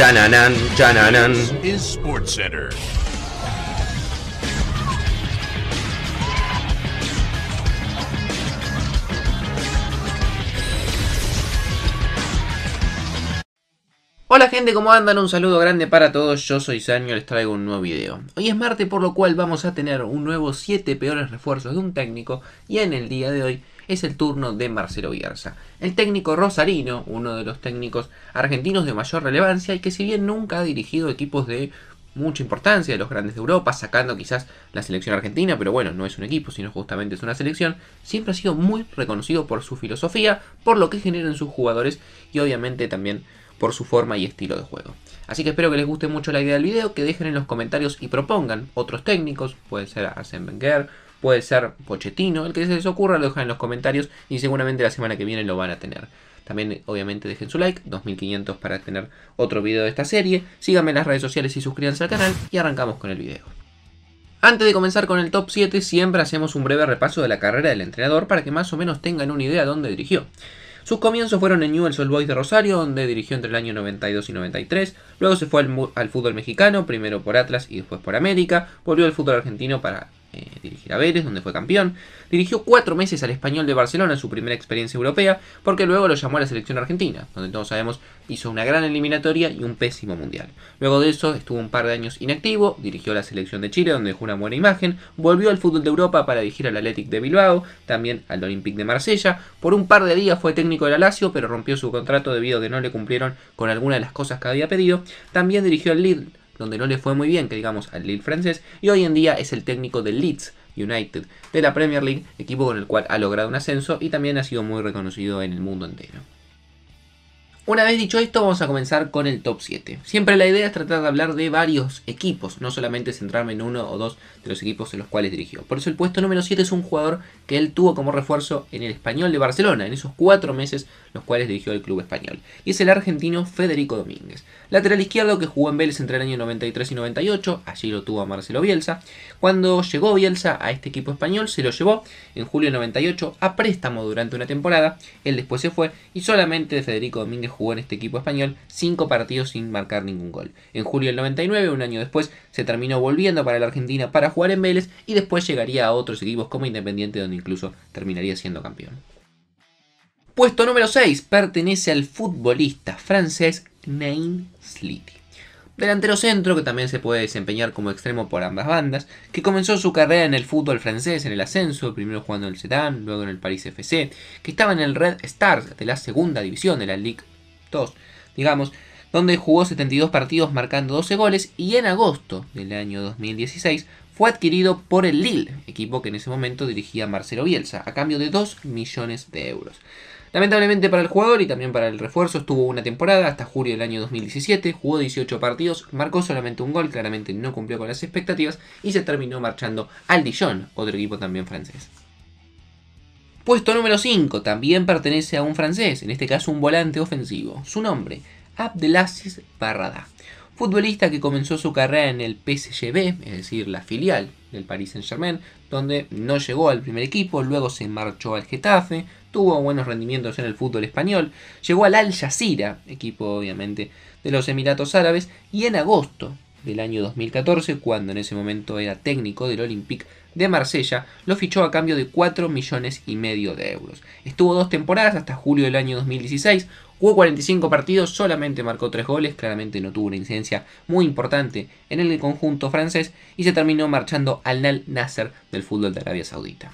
Chananan, chananan. Hola gente, ¿cómo andan? Un saludo grande para todos, yo soy Sanyo, les traigo un nuevo video. Hoy es martes por lo cual vamos a tener un nuevo 7 peores refuerzos de un técnico y en el día de hoy es el turno de Marcelo Bielsa. El técnico rosarino, uno de los técnicos argentinos de mayor relevancia y que si bien nunca ha dirigido equipos de mucha importancia de los grandes de Europa, sacando quizás la selección argentina, pero bueno, no es un equipo, sino justamente es una selección, siempre ha sido muy reconocido por su filosofía, por lo que generan sus jugadores y obviamente también por su forma y estilo de juego. Así que espero que les guste mucho la idea del video, que dejen en los comentarios y propongan otros técnicos, puede ser Arsene Wenger, puede ser Pochettino, el que se les ocurra lo dejan en los comentarios y seguramente la semana que viene lo van a tener. También obviamente dejen su like, 2500 para tener otro video de esta serie. Síganme en las redes sociales y suscríbanse al canal y arrancamos con el video. Antes de comenzar con el top 7 siempre hacemos un breve repaso de la carrera del entrenador para que más o menos tengan una idea de dónde dirigió. Sus comienzos fueron en Newell's Old Boys de Rosario, donde dirigió entre el año 92 y 93, luego se fue al, al, fútbol mexicano, primero por Atlas y después por América, volvió al fútbol argentino para eh, dirigir a Vélez, donde fue campeón. Dirigió cuatro meses al español de Barcelona en su primera experiencia europea, porque luego lo llamó a la selección argentina, donde todos sabemos hizo una gran eliminatoria y un pésimo mundial. Luego de eso estuvo un par de años inactivo, dirigió a la selección de Chile, donde dejó una buena imagen, volvió al fútbol de Europa para dirigir al Athletic de Bilbao, también al Olympique de Marsella. Por un par de días fue técnico de la Lazio, pero rompió su contrato debido a que no le cumplieron con alguna de las cosas que había pedido. También dirigió al Lille donde no le fue muy bien, que digamos, al Lille francés, y hoy en día es el técnico del Leeds United de la Premier League, equipo con el cual ha logrado un ascenso y también ha sido muy reconocido en el mundo entero. Una vez dicho esto, vamos a comenzar con el top 7. Siempre la idea es tratar de hablar de varios equipos, no solamente centrarme en uno o dos de los equipos en los cuales dirigió. Por eso el puesto número 7 es un jugador que él tuvo como refuerzo en el español de Barcelona, en esos cuatro meses los cuales dirigió el club español. Y es el argentino Federico Domínguez. Lateral izquierdo que jugó en Vélez entre el año 93 y 98, allí lo tuvo Marcelo Bielsa. Cuando llegó Bielsa a este equipo español, se lo llevó en julio de 98 a préstamo durante una temporada, él después se fue y solamente Federico Domínguez jugó en este equipo español cinco partidos sin marcar ningún gol. En julio del 99, un año después, se terminó volviendo para la Argentina para jugar en Vélez y después llegaría a otros equipos como Independiente donde incluso terminaría siendo campeón. Puesto número 6 pertenece al futbolista francés Nain Sliti delantero centro que también se puede desempeñar como extremo por ambas bandas, que comenzó su carrera en el fútbol francés en el ascenso, primero jugando en el Sedan, luego en el Paris FC, que estaba en el Red Stars de la segunda división de la Ligue digamos, donde jugó 72 partidos marcando 12 goles y en agosto del año 2016 fue adquirido por el Lille, equipo que en ese momento dirigía Marcelo Bielsa, a cambio de 2 millones de euros. Lamentablemente para el jugador y también para el refuerzo estuvo una temporada hasta julio del año 2017, jugó 18 partidos, marcó solamente un gol, claramente no cumplió con las expectativas y se terminó marchando al Dijon, otro equipo también francés. Puesto número 5, también pertenece a un francés, en este caso un volante ofensivo. Su nombre, Abdelaziz Barrada. Futbolista que comenzó su carrera en el PSGB, es decir, la filial del Paris Saint-Germain, donde no llegó al primer equipo, luego se marchó al Getafe, tuvo buenos rendimientos en el fútbol español, llegó al Al Jazeera, equipo obviamente de los Emiratos Árabes, y en agosto del año 2014, cuando en ese momento era técnico del Olympique de Marsella, lo fichó a cambio de 4 millones y medio de euros. Estuvo dos temporadas hasta julio del año 2016, jugó 45 partidos, solamente marcó 3 goles, claramente no tuvo una incidencia muy importante en el conjunto francés y se terminó marchando al Nal Nasser del fútbol de Arabia Saudita.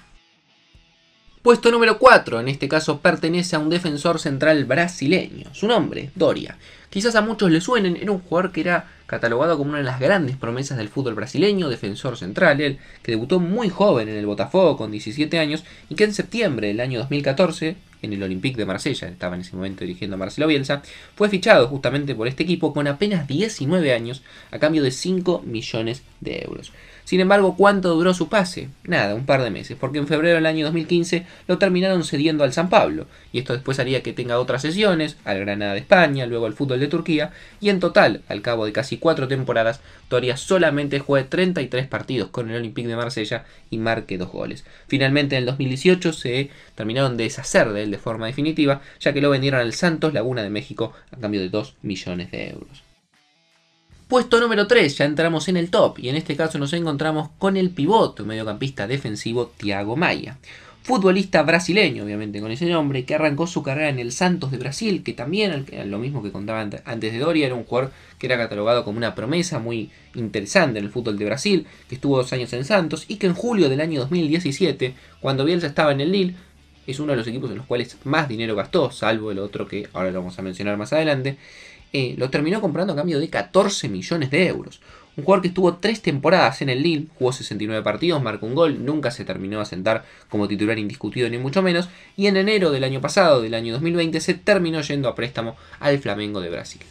Puesto número 4, en este caso pertenece a un defensor central brasileño. Su nombre, Doria. Quizás a muchos le suenen, era un jugador que era catalogado como una de las grandes promesas del fútbol brasileño, defensor central, él que debutó muy joven en el Botafogo con 17 años y que en septiembre del año 2014, en el Olympique de Marsella, estaba en ese momento dirigiendo a Marcelo Bielsa, fue fichado justamente por este equipo con apenas 19 años a cambio de 5 millones de euros. Sin embargo, ¿cuánto duró su pase? Nada, un par de meses, porque en febrero del año 2015 lo terminaron cediendo al San Pablo, y esto después haría que tenga otras sesiones, al Granada de España, luego al fútbol de Turquía, y en total, al cabo de casi cuatro temporadas, Toria solamente juegue 33 partidos con el Olympique de Marsella y marque dos goles. Finalmente, en el 2018 se terminaron de deshacer de él de forma definitiva, ya que lo vendieron al Santos Laguna de México a cambio de 2 millones de euros. Puesto número 3, ya entramos en el top y en este caso nos encontramos con el pivote, mediocampista defensivo Thiago Maya, Futbolista brasileño, obviamente con ese nombre, que arrancó su carrera en el Santos de Brasil, que también, lo mismo que contaba antes de Doria, era un jugador que era catalogado como una promesa muy interesante en el fútbol de Brasil, que estuvo dos años en Santos y que en julio del año 2017, cuando Bielsa estaba en el Lille, es uno de los equipos en los cuales más dinero gastó, salvo el otro que ahora lo vamos a mencionar más adelante, eh, lo terminó comprando a cambio de 14 millones de euros. Un jugador que estuvo tres temporadas en el Lille, jugó 69 partidos, marcó un gol, nunca se terminó a sentar como titular indiscutido ni mucho menos, y en enero del año pasado, del año 2020, se terminó yendo a préstamo al Flamengo de Brasil.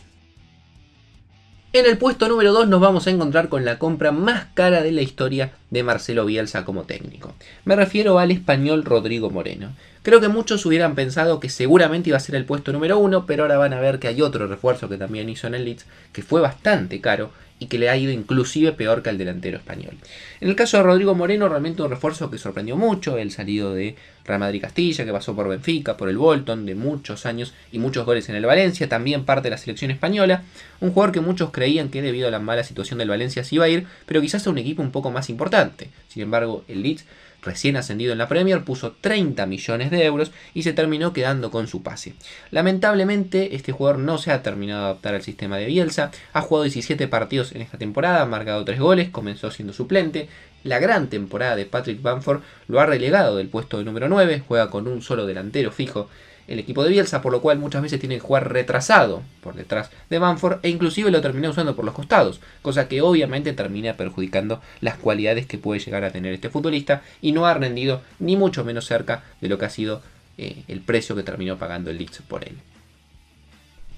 En el puesto número 2 nos vamos a encontrar con la compra más cara de la historia de Marcelo Bielsa como técnico. Me refiero al español Rodrigo Moreno. Creo que muchos hubieran pensado que seguramente iba a ser el puesto número uno, pero ahora van a ver que hay otro refuerzo que también hizo en el Leeds, que fue bastante caro y que le ha ido inclusive peor que al delantero español. En el caso de Rodrigo Moreno, realmente un refuerzo que sorprendió mucho, el salido de Real Madrid Castilla, que pasó por Benfica, por el Bolton, de muchos años y muchos goles en el Valencia, también parte de la selección española, un jugador que muchos creían que debido a la mala situación del Valencia se iba a ir, pero quizás a un equipo un poco más importante sin embargo, el Leeds, recién ascendido en la Premier, puso 30 millones de euros y se terminó quedando con su pase. Lamentablemente, este jugador no se ha terminado de adaptar al sistema de Bielsa, ha jugado 17 partidos en esta temporada, ha marcado 3 goles, comenzó siendo suplente, la gran temporada de Patrick Bamford lo ha relegado del puesto de número 9, juega con un solo delantero fijo el equipo de Bielsa, por lo cual muchas veces tiene que jugar retrasado por detrás de Manford e inclusive lo termina usando por los costados, cosa que obviamente termina perjudicando las cualidades que puede llegar a tener este futbolista y no ha rendido ni mucho menos cerca de lo que ha sido eh, el precio que terminó pagando el Leeds por él.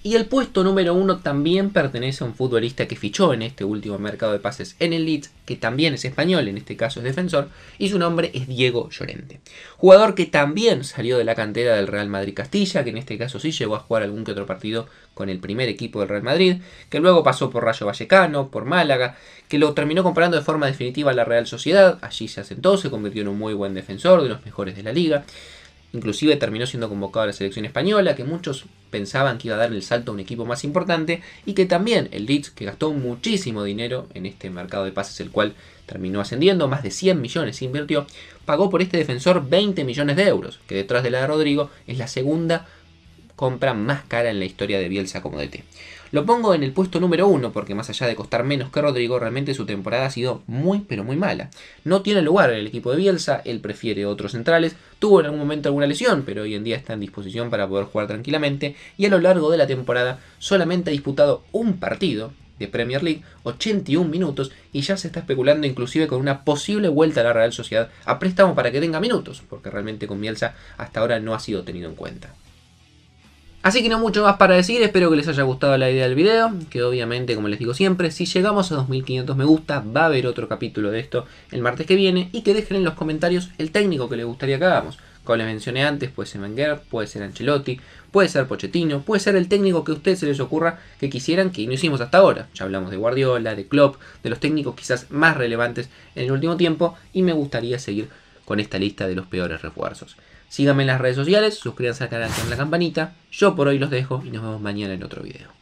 Y el puesto número uno también pertenece a un futbolista que fichó en este último mercado de pases en el Leeds, que también es español, en este caso es defensor, y su nombre es Diego Llorente. Jugador que también salió de la cantera del Real Madrid Castilla, que en este caso sí llegó a jugar algún que otro partido con el primer equipo del Real Madrid, que luego pasó por Rayo Vallecano, por Málaga, que lo terminó comprando de forma definitiva a la Real Sociedad, allí se asentó, se convirtió en un muy buen defensor, de los mejores de la liga inclusive terminó siendo convocado a la selección española, que muchos pensaban que iba a dar el salto a un equipo más importante y que también el Leeds, que gastó muchísimo dinero en este mercado de pases, el cual terminó ascendiendo, más de 100 millones se invirtió, pagó por este defensor 20 millones de euros, que detrás de la de Rodrigo es la segunda compra más cara en la historia de Bielsa como DT. Lo pongo en el puesto número uno porque más allá de costar menos que Rodrigo, realmente su temporada ha sido muy pero muy mala. No tiene lugar en el equipo de Bielsa, él prefiere otros centrales, tuvo en algún momento alguna lesión, pero hoy en día está en disposición para poder jugar tranquilamente y a lo largo de la temporada solamente ha disputado un partido de Premier League, 81 minutos, y ya se está especulando inclusive con una posible vuelta a la Real Sociedad a préstamo para que tenga minutos, porque realmente con Bielsa hasta ahora no ha sido tenido en cuenta. Así que no mucho más para decir, espero que les haya gustado la idea del video, que obviamente, como les digo siempre, si llegamos a 2500 me gusta, va a haber otro capítulo de esto el martes que viene, y que dejen en los comentarios el técnico que les gustaría que hagamos. Como les mencioné antes, puede ser Wenger, puede ser Ancelotti, puede ser Pochettino, puede ser el técnico que a ustedes se les ocurra que quisieran, que no hicimos hasta ahora. Ya hablamos de Guardiola, de Klopp, de los técnicos quizás más relevantes en el último tiempo, y me gustaría seguir con esta lista de los peores refuerzos. Síganme en las redes sociales, suscríbanse al canal con la campanita. Yo por hoy los dejo y nos vemos mañana en otro video.